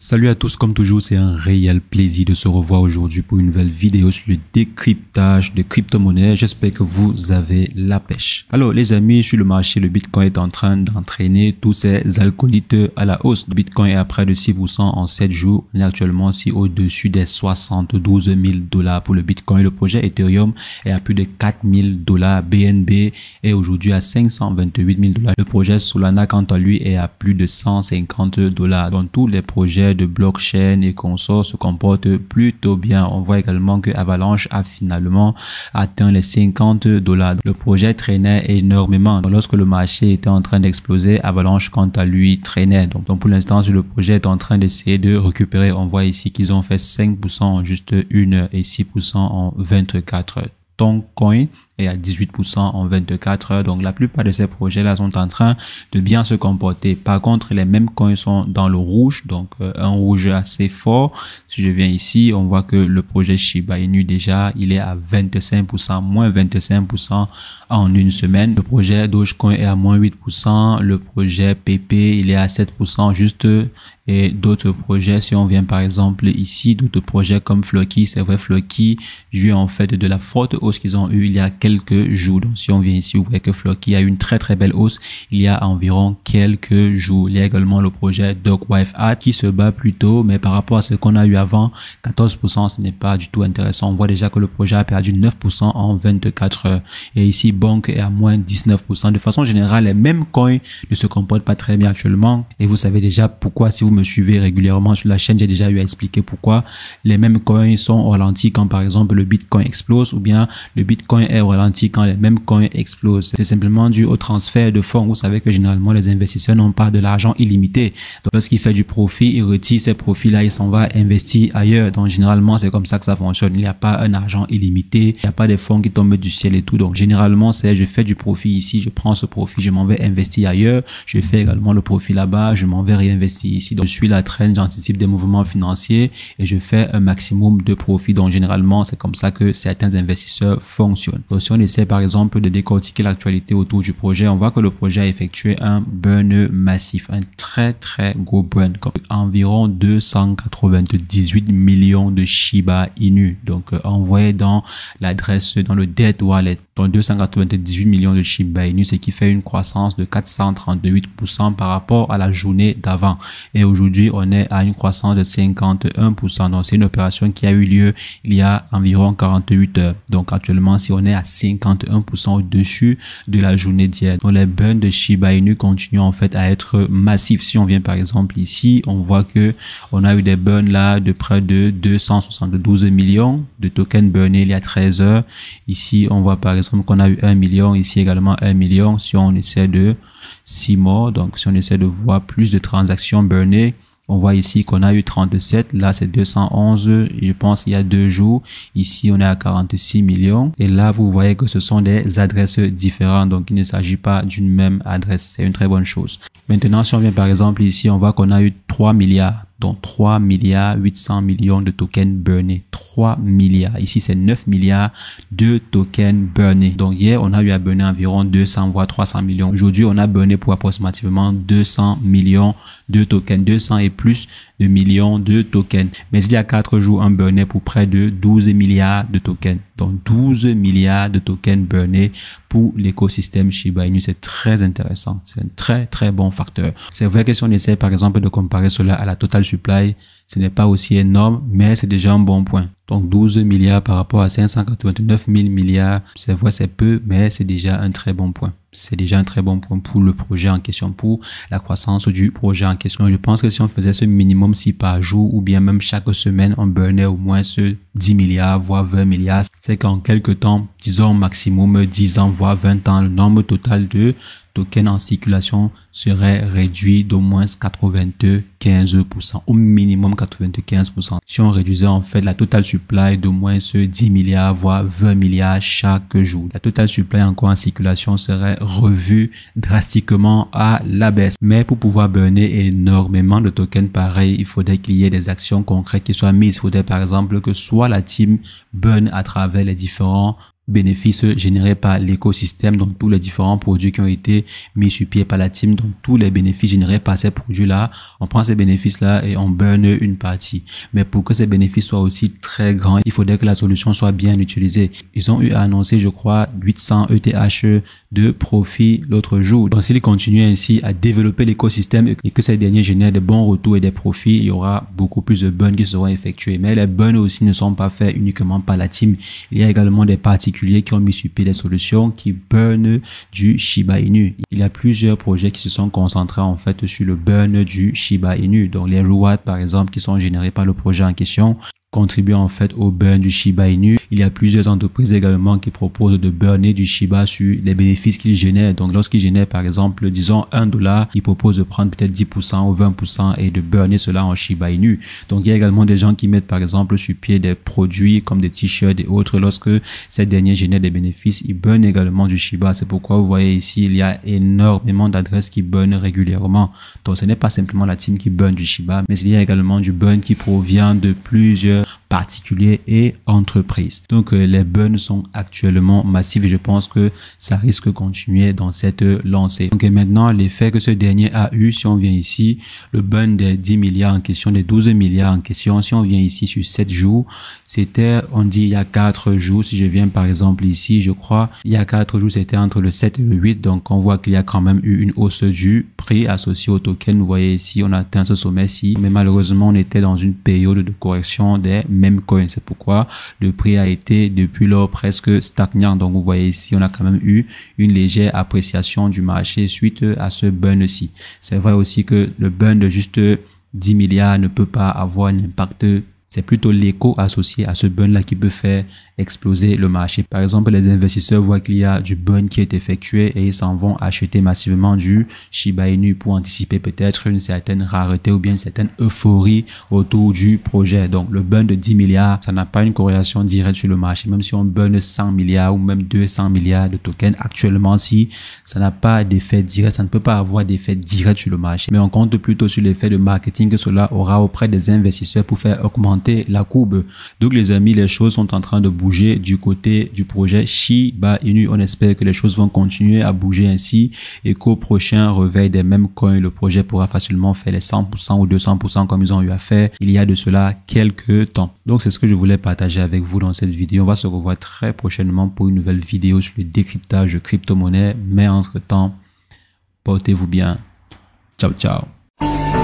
Salut à tous, comme toujours, c'est un réel plaisir de se revoir aujourd'hui pour une nouvelle vidéo sur le décryptage de crypto-monnaies. J'espère que vous avez la pêche. Alors les amis, sur le marché, le Bitcoin est en train d'entraîner tous ses alcoolites à la hausse. Le Bitcoin est à près de 6% en 7 jours. On est actuellement si au-dessus des 72 000 dollars pour le Bitcoin. Le projet Ethereum est à plus de 4 000 dollars. BNB est aujourd'hui à 528 000 dollars. Le projet Solana, quant à lui, est à plus de 150 dollars. Dans tous les projets, de blockchain et consorts se comporte plutôt bien. On voit également que Avalanche a finalement atteint les 50 dollars. Le projet traînait énormément. lorsque le marché était en train d'exploser, Avalanche quant à lui traînait. Donc, donc pour l'instant, le projet est en train d'essayer de récupérer, on voit ici qu'ils ont fait 5% en juste une heure et 6% en 24 heures. coin et à 18% en 24 heures. Donc la plupart de ces projets-là sont en train de bien se comporter. Par contre, les mêmes coins sont dans le rouge, donc euh, un rouge assez fort, si je viens ici, on voit que le projet Shiba Inu déjà, il est à 25%, moins 25% en une semaine. Le projet Dogecoin est à moins 8%, le projet PP, il est à 7% juste et d'autres projets, si on vient par exemple ici, d'autres projets comme floki c'est vrai Flocky, vu en fait de la forte hausse qu'ils ont eu il y a jours. Donc, si on vient ici, vous voyez que flocky qui a une très très belle hausse il y a environ quelques jours. Il y a également le projet wife a qui se bat plutôt, mais par rapport à ce qu'on a eu avant, 14%, ce n'est pas du tout intéressant. On voit déjà que le projet a perdu 9% en 24 heures. Et ici, banque est à moins 19%. De façon générale, les mêmes coins ne se comportent pas très bien actuellement. Et vous savez déjà pourquoi, si vous me suivez régulièrement sur la chaîne, j'ai déjà eu à expliquer pourquoi les mêmes coins sont ralentis quand par exemple le Bitcoin explose ou bien le Bitcoin est quand, les mêmes coins explosent, C'est simplement dû au transfert de fonds. Vous savez que généralement, les investisseurs n'ont pas de l'argent illimité. Donc, lorsqu'il fait du profit, il retire ses profits-là, il s'en va investir ailleurs. Donc, généralement, c'est comme ça que ça fonctionne. Il n'y a pas un argent illimité. Il n'y a pas des fonds qui tombent du ciel et tout. Donc, généralement, c'est je fais du profit ici, je prends ce profit, je m'en vais investir ailleurs. Je fais également le profit là-bas, je m'en vais réinvestir ici. Donc, je suis la traîne, j'anticipe des mouvements financiers et je fais un maximum de profit. Donc, généralement, c'est comme ça que certains investisseurs fonctionnent on essaie par exemple de décortiquer l'actualité autour du projet, on voit que le projet a effectué un burn massif, un très très gros burn, comme environ 298 millions de Shiba Inu, donc on euh, envoyé dans l'adresse, dans le dead wallet, donc 298 millions de Shiba Inu, ce qui fait une croissance de 438% par rapport à la journée d'avant. Et aujourd'hui, on est à une croissance de 51%. Donc c'est une opération qui a eu lieu il y a environ 48 heures. Donc actuellement, si on est à 51% au-dessus de la journée d'hier. Donc les burns de Shiba Inu continuent en fait à être massifs. Si on vient par exemple ici, on voit que on a eu des burns là de près de 272 millions de tokens burnés il y a 13 heures. Ici, on voit par exemple qu'on a eu 1 million, ici également 1 million si on essaie de 6 mois, Donc si on essaie de voir plus de transactions burnées, on voit ici qu'on a eu 37, là c'est 211, je pense il y a deux jours. Ici on est à 46 millions. Et là vous voyez que ce sont des adresses différentes, donc il ne s'agit pas d'une même adresse. C'est une très bonne chose. Maintenant si on vient par exemple ici, on voit qu'on a eu 3 milliards. Donc, 3 milliards 800 millions de tokens burnés. 3 milliards. Ici, c'est 9 milliards de tokens burnés. Donc, hier, on a eu à burner environ 200 voire 300 millions. Aujourd'hui, on a burné pour approximativement 200 millions de tokens, 200 et plus de millions de tokens. Mais il y a quatre jours, un burnait pour près de 12 milliards de tokens. Donc 12 milliards de tokens burnés pour l'écosystème Shiba Inu. C'est très intéressant. C'est un très très bon facteur. C'est vrai que si on essaie par exemple de comparer cela à la total supply, ce n'est pas aussi énorme, mais c'est déjà un bon point. Donc 12 milliards par rapport à 589 000 milliards, c'est vrai, c'est peu, mais c'est déjà un très bon point. C'est déjà un très bon point pour le projet en question, pour la croissance du projet en question. Je pense que si on faisait ce minimum si par jour ou bien même chaque semaine, on burnait au moins ce 10 milliards, voire 20 milliards, c'est qu'en quelques temps, disons maximum 10 ans, voire 20 ans, le nombre total de Token en circulation serait réduit d'au moins 95%, au minimum 95%. Si on réduisait en fait la totale supply d'au moins ce 10 milliards, voire 20 milliards chaque jour, la totale supply encore en circulation serait revue drastiquement à la baisse. Mais pour pouvoir burner énormément de tokens pareil, il faudrait qu'il y ait des actions concrètes qui soient mises. Il faudrait par exemple que soit la team burn à travers les différents bénéfices générés par l'écosystème, donc tous les différents produits qui ont été mis sur pied par la team, donc tous les bénéfices générés par ces produits-là, on prend ces bénéfices-là et on burn une partie. Mais pour que ces bénéfices soient aussi très grands, il faudrait que la solution soit bien utilisée. Ils ont eu à annoncer, je crois, 800 ETH de profit l'autre jour. Donc s'ils continuent ainsi à développer l'écosystème et que ces derniers génèrent de bons retours et des profits, il y aura beaucoup plus de burns qui seront effectués. Mais les burns aussi ne sont pas faits uniquement par la team. Il y a également des parties qui ont mis sur pied des solutions qui burn du Shiba Inu. Il y a plusieurs projets qui se sont concentrés en fait sur le burn du Shiba Inu. Donc les rewards par exemple qui sont générés par le projet en question contribuer en fait au burn du Shiba Inu. Il y a plusieurs entreprises également qui proposent de burner du Shiba sur les bénéfices qu'ils génèrent. Donc lorsqu'ils génèrent par exemple disons un dollar, ils proposent de prendre peut-être 10% ou 20% et de burner cela en Shiba Inu. Donc il y a également des gens qui mettent par exemple sur pied des produits comme des t-shirts et autres. Lorsque ces derniers génèrent des bénéfices, ils burnent également du Shiba. C'est pourquoi vous voyez ici, il y a énormément d'adresses qui burnent régulièrement. Donc ce n'est pas simplement la team qui burn du Shiba, mais il y a également du burn qui provient de plusieurs particuliers et entreprises. Donc euh, les buns sont actuellement massifs et je pense que ça risque de continuer dans cette lancée. Donc et maintenant l'effet que ce dernier a eu, si on vient ici, le burn des 10 milliards en question, des 12 milliards en question, si on vient ici sur 7 jours, c'était, on dit il y a 4 jours, si je viens par exemple ici, je crois, il y a 4 jours c'était entre le 7 et le 8, donc on voit qu'il y a quand même eu une hausse du prix associé au token. Vous voyez ici, on atteint ce sommet-ci, mais malheureusement on était dans une période de correction des même coin. C'est pourquoi le prix a été depuis lors presque stagnant. Donc vous voyez ici, on a quand même eu une légère appréciation du marché suite à ce burn-ci. C'est vrai aussi que le burn de juste 10 milliards ne peut pas avoir un impact c'est plutôt l'écho associé à ce burn-là qui peut faire exploser le marché. Par exemple, les investisseurs voient qu'il y a du burn qui est effectué et ils s'en vont acheter massivement du Shiba Inu pour anticiper peut-être une certaine rareté ou bien une certaine euphorie autour du projet. Donc, le burn de 10 milliards, ça n'a pas une corrélation directe sur le marché. Même si on burn 100 milliards ou même 200 milliards de tokens actuellement, si ça n'a pas d'effet direct, ça ne peut pas avoir d'effet direct sur le marché. Mais on compte plutôt sur l'effet de marketing que cela aura auprès des investisseurs pour faire augmenter la courbe. Donc les amis, les choses sont en train de bouger du côté du projet Shiba Inu. On espère que les choses vont continuer à bouger ainsi et qu'au prochain réveil des mêmes coins, le projet pourra facilement faire les 100% ou 200% comme ils ont eu à faire il y a de cela quelques temps. Donc c'est ce que je voulais partager avec vous dans cette vidéo. On va se revoir très prochainement pour une nouvelle vidéo sur le décryptage de crypto-monnaie. Mais entre-temps, portez-vous bien. Ciao, ciao.